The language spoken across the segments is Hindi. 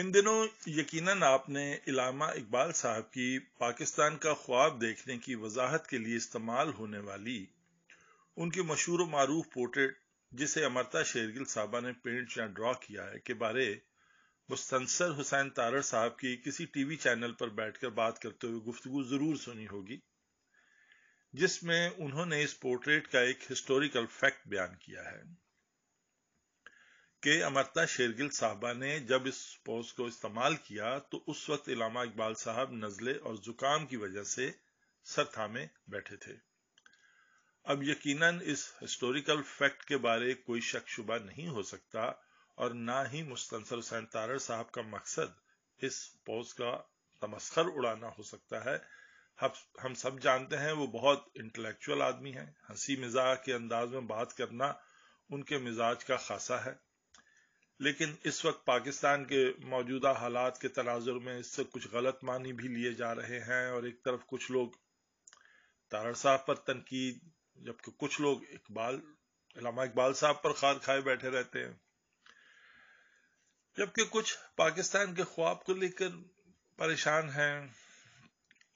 इन दिनों यकीनन आपने इलामा इकबाल साहब की पाकिस्तान का ख्वाब देखने की वजाहत के लिए इस्तेमाल होने वाली उनकी मशहूर मारूफ पोर्ट्रेट जिसे अमरता शेरगिल साहबा ने पेंट या ड्रॉ किया है के बारे मुस्तंसर हुसैन तारड़ साहब की किसी टीवी चैनल पर बैठकर बात करते हुए गुफ्तगु जरूर सुनी होगी जिसमें उन्होंने इस पोर्ट्रेट का एक हिस्टोरिकल फैक्ट बयान किया है के अमरता शेरगिल साहबा ने जब इस पोज को इस्तेमाल किया तो उस वक्त इलामा इकबाल साहब नज़ले और जुकाम की वजह से सरथा में बैठे थे अब यकीनन इस हिस्टोरिकल फैक्ट के बारे कोई शक शुबा नहीं हो सकता और ना ही मुस्तंसर हुसैन तारर साहब का मकसद इस पोज का तमस्खर उड़ाना हो सकता है हम सब जानते हैं वो बहुत इंटेलेक्चुअल आदमी हैं हंसी मिजाज के अंदाज में बात करना उनके मिजाज का खासा है लेकिन इस वक्त पाकिस्तान के मौजूदा हालात के तनाजर में इससे कुछ गलत मानी भी लिए जा रहे हैं और एक तरफ कुछ लोग तारण साहब पर तनकीद जबकि कुछ लोग इकबाल इलामा इकबाल साहब पर खार खाए बैठे रहते हैं जबकि कुछ पाकिस्तान के ख्वाब को लेकर परेशान हैं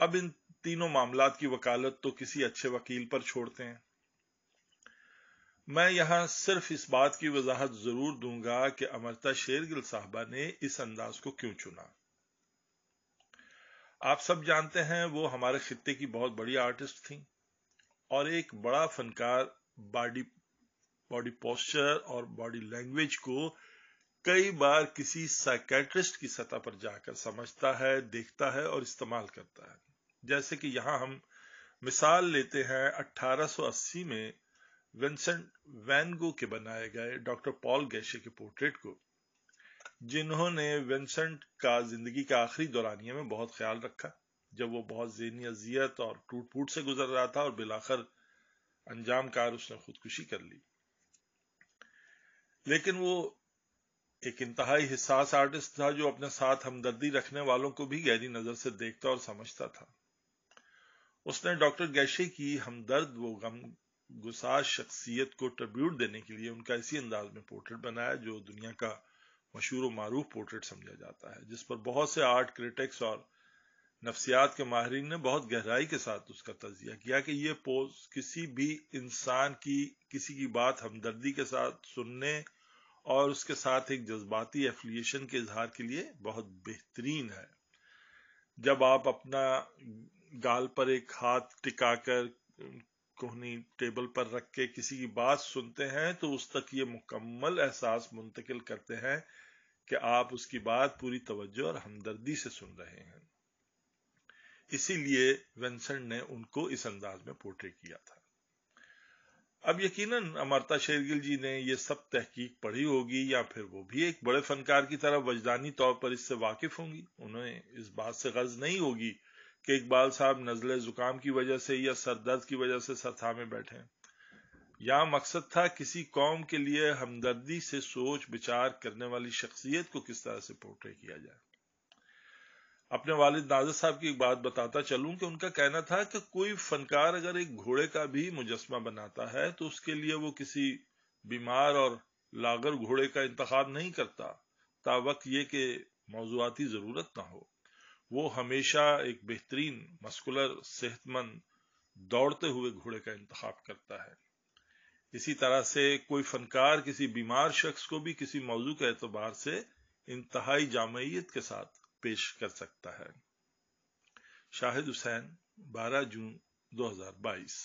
अब इन तीनों मामला की वकालत तो किसी अच्छे वकील पर छोड़ते हैं मैं यहां सिर्फ इस बात की वजाहत जरूर दूंगा कि अमरता शेरगिल साहबा ने इस अंदाज को क्यों चुना आप सब जानते हैं वो हमारे खिते की बहुत बड़ी आर्टिस्ट थी और एक बड़ा फनकार बॉडी बॉडी पोस्चर और बॉडी लैंग्वेज को कई बार किसी साइकेट्रिस्ट की सतह पर जाकर समझता है देखता है और इस्तेमाल करता है जैसे कि यहां हम मिसाल लेते हैं 1880 में विंसेंट वैनगो के बनाए गए डॉक्टर पॉल गैशे के पोर्ट्रेट को जिन्होंने विंसेंट का जिंदगी का आखिरी दौरानिया में बहुत ख्याल रखा जब वो बहुत जहनी अजियत और टूट फूट से गुजर रहा था और बिलाखर अंजाम कार उसने खुदकुशी कर ली लेकिन वो एक इंतहाई हिसास आर्टिस्ट था जो अपने साथ हमदर्दी रखने वालों को भी गहरी नजर से देखता और समझता था उसने डॉक्टर गैशे की हमदर्द वो गम गुसाज शख्सियत को ट्रिब्यूट देने के लिए उनका इसी अंदाज में पोर्ट्रेट बनाया जो दुनिया का मशहूर व मरूफ पोर्ट्रेट समझा जाता है जिस पर बहुत से आर्ट क्रिटिक्स और नफ्सियात के माहरीन ने बहुत गहराई के साथ उसका तजिया किया कि यह पोज किसी भी इंसान की किसी की बात हमदर्दी के साथ सुनने और उसके साथ एक जज्बाती एफिलिएशन के इजहार के लिए बहुत बेहतरीन है जब आप अपना गाल पर एक हाथ टिकाकर कोहनी टेबल पर रख के किसी की बात सुनते हैं तो उस तक ये मुकम्मल एहसास मुंतकिल करते हैं कि आप उसकी बात पूरी तवज्जो और हमदर्दी से सुन रहे हैं इसीलिए वेंसन ने उनको इस अंदाज में पोर्ट्रे किया था अब यकीनन अमरता शेरगिल जी ने यह सब तहकीक पढ़ी होगी या फिर वो भी एक बड़े फनकार की तरह वजदानी तौर पर इससे वाकिफ होंगी उन्हें इस बात से गर्ज नहीं होगी कि इकबाल साहब नजल जुकाम की वजह से या सरदर्द की वजह से सरथा में बैठे या मकसद था किसी कौम के लिए हमदर्दी से सोच विचार करने वाली शख्सियत को किस तरह से पोर्ट्रे किया जाए अपने वालिद नाजर साहब की एक बात बताता चलूं कि उनका कहना था कि कोई फनकार अगर एक घोड़े का भी मुजस्मा बनाता है तो उसके लिए वो किसी बीमार और लागर घोड़े का इंतखब नहीं करता ता वक्त ये कि मौजूदी जरूरत ना हो वो हमेशा एक बेहतरीन मस्कुलर सेहतमंद दौड़ते हुए घोड़े का इंतखाब करता है इसी तरह से कोई फनकार किसी बीमार शख्स को भी किसी मौजू के एतबार से इंतहाई जामयत के साथ पेश कर सकता है शाहिद हुसैन 12 जून 2022